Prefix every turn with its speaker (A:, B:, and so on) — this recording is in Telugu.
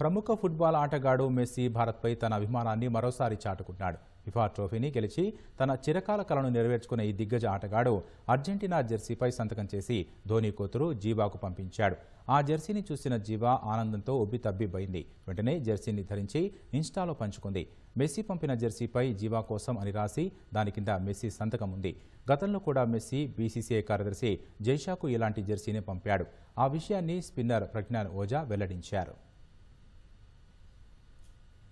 A: ప్రముఖ ఫుట్బాల్ ఆటగాడు మెస్సీ భారత్పై తన అభిమానాన్ని మరోసారి చాటుకున్నాడు ఫిఫా ట్రోఫీని గెలిచి తన చిరకాల కలను నెరవేర్చుకున్న ఈ దిగ్గజ ఆటగాడు అర్జెంటీనా జెర్సీపై సంతకం చేసి ధోని కూతురు జీవాకు పంపించాడు ఆ జెర్సీని చూసిన జీవా ఆనందంతో ఉబ్బితబ్బిబ్బైంది వెంటనే జెర్సీని ధరించి ఇన్స్టాలో పంచుకుంది మెస్సీ పంపిన జెర్సీపై జీవా కోసం అని రాసి దాని కింద మెస్సీ సంతకం ఉంది గతంలో కూడా మెస్సీ బీసీసీఐ కార్యదర్శి జైషాకు ఇలాంటి జెర్సీనే పంపాడు ఆ విషయాన్ని స్పిన్నర్ ప్రజ్ఞాన్ ఓజా వెల్లడించారు